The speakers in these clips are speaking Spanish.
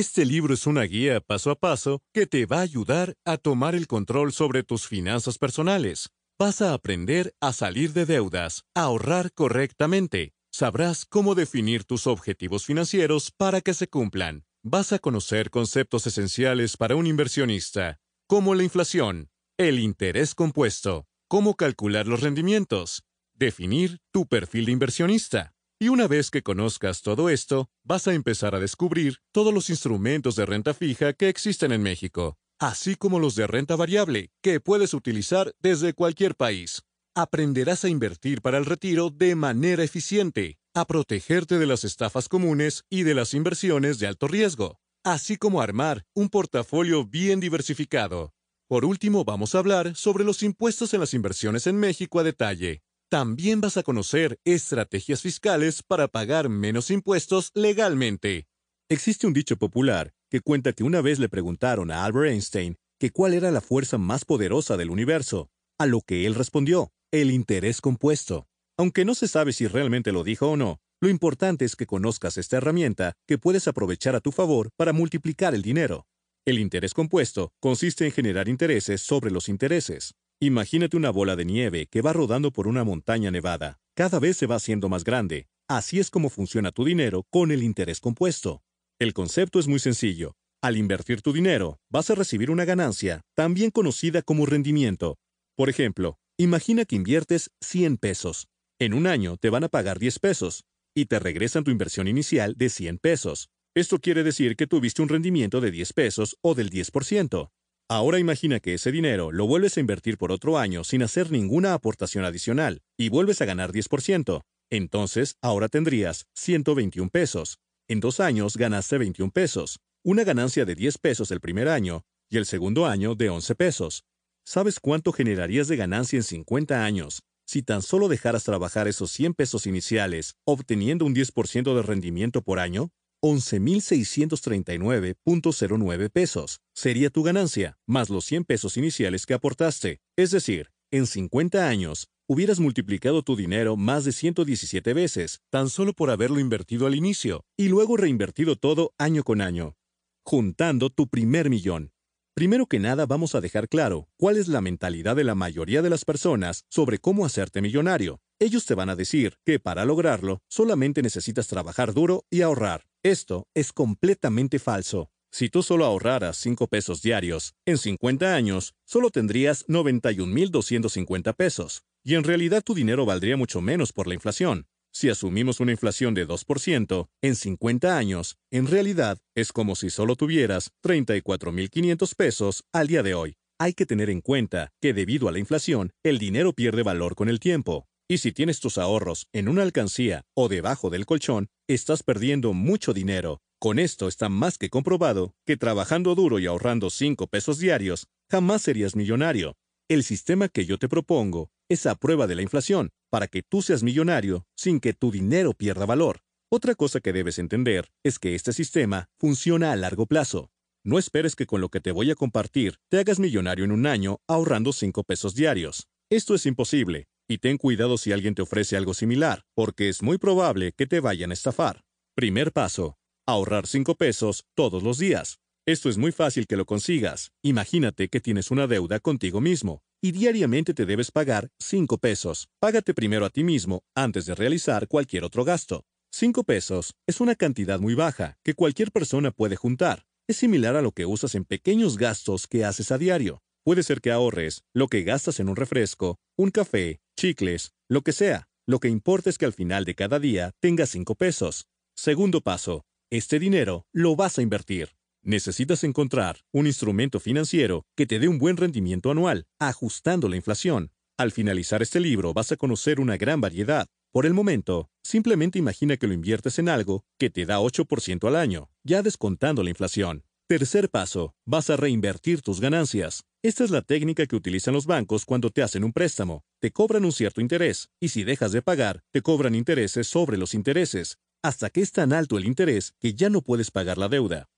Este libro es una guía paso a paso que te va a ayudar a tomar el control sobre tus finanzas personales. Vas a aprender a salir de deudas, a ahorrar correctamente. Sabrás cómo definir tus objetivos financieros para que se cumplan. Vas a conocer conceptos esenciales para un inversionista, como la inflación, el interés compuesto, cómo calcular los rendimientos, definir tu perfil de inversionista, y una vez que conozcas todo esto, vas a empezar a descubrir todos los instrumentos de renta fija que existen en México, así como los de renta variable, que puedes utilizar desde cualquier país. Aprenderás a invertir para el retiro de manera eficiente, a protegerte de las estafas comunes y de las inversiones de alto riesgo, así como a armar un portafolio bien diversificado. Por último, vamos a hablar sobre los impuestos en las inversiones en México a detalle. También vas a conocer estrategias fiscales para pagar menos impuestos legalmente. Existe un dicho popular que cuenta que una vez le preguntaron a Albert Einstein que cuál era la fuerza más poderosa del universo, a lo que él respondió, el interés compuesto. Aunque no se sabe si realmente lo dijo o no, lo importante es que conozcas esta herramienta que puedes aprovechar a tu favor para multiplicar el dinero. El interés compuesto consiste en generar intereses sobre los intereses. Imagínate una bola de nieve que va rodando por una montaña nevada. Cada vez se va haciendo más grande. Así es como funciona tu dinero con el interés compuesto. El concepto es muy sencillo. Al invertir tu dinero, vas a recibir una ganancia, también conocida como rendimiento. Por ejemplo, imagina que inviertes 100 pesos. En un año te van a pagar 10 pesos y te regresan tu inversión inicial de 100 pesos. Esto quiere decir que tuviste un rendimiento de 10 pesos o del 10%. Ahora imagina que ese dinero lo vuelves a invertir por otro año sin hacer ninguna aportación adicional y vuelves a ganar 10%. Entonces, ahora tendrías 121 pesos. En dos años ganaste 21 pesos, una ganancia de 10 pesos el primer año y el segundo año de 11 pesos. ¿Sabes cuánto generarías de ganancia en 50 años si tan solo dejaras trabajar esos 100 pesos iniciales, obteniendo un 10% de rendimiento por año? 11.639.09 pesos sería tu ganancia, más los 100 pesos iniciales que aportaste. Es decir, en 50 años, hubieras multiplicado tu dinero más de 117 veces, tan solo por haberlo invertido al inicio, y luego reinvertido todo año con año, juntando tu primer millón. Primero que nada, vamos a dejar claro cuál es la mentalidad de la mayoría de las personas sobre cómo hacerte millonario. Ellos te van a decir que para lograrlo solamente necesitas trabajar duro y ahorrar. Esto es completamente falso. Si tú solo ahorraras 5 pesos diarios, en 50 años solo tendrías 91.250 pesos, y en realidad tu dinero valdría mucho menos por la inflación. Si asumimos una inflación de 2% en 50 años, en realidad es como si solo tuvieras 34.500 pesos al día de hoy. Hay que tener en cuenta que debido a la inflación, el dinero pierde valor con el tiempo. Y si tienes tus ahorros en una alcancía o debajo del colchón, estás perdiendo mucho dinero. Con esto está más que comprobado que trabajando duro y ahorrando 5 pesos diarios, jamás serías millonario. El sistema que yo te propongo es a prueba de la inflación, para que tú seas millonario sin que tu dinero pierda valor. Otra cosa que debes entender es que este sistema funciona a largo plazo. No esperes que con lo que te voy a compartir te hagas millonario en un año ahorrando 5 pesos diarios. Esto es imposible, y ten cuidado si alguien te ofrece algo similar, porque es muy probable que te vayan a estafar. Primer paso. Ahorrar 5 pesos todos los días. Esto es muy fácil que lo consigas. Imagínate que tienes una deuda contigo mismo y diariamente te debes pagar 5 pesos. Págate primero a ti mismo antes de realizar cualquier otro gasto. 5 pesos es una cantidad muy baja que cualquier persona puede juntar. Es similar a lo que usas en pequeños gastos que haces a diario. Puede ser que ahorres lo que gastas en un refresco, un café, chicles, lo que sea. Lo que importa es que al final de cada día tengas 5 pesos. Segundo paso, este dinero lo vas a invertir. Necesitas encontrar un instrumento financiero que te dé un buen rendimiento anual, ajustando la inflación. Al finalizar este libro vas a conocer una gran variedad. Por el momento, simplemente imagina que lo inviertes en algo que te da 8% al año, ya descontando la inflación. Tercer paso, vas a reinvertir tus ganancias. Esta es la técnica que utilizan los bancos cuando te hacen un préstamo. Te cobran un cierto interés, y si dejas de pagar, te cobran intereses sobre los intereses, hasta que es tan alto el interés que ya no puedes pagar la deuda.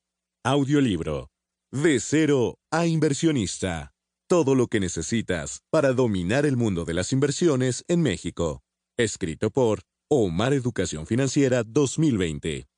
Audiolibro. De cero a inversionista. Todo lo que necesitas para dominar el mundo de las inversiones en México. Escrito por Omar Educación Financiera 2020.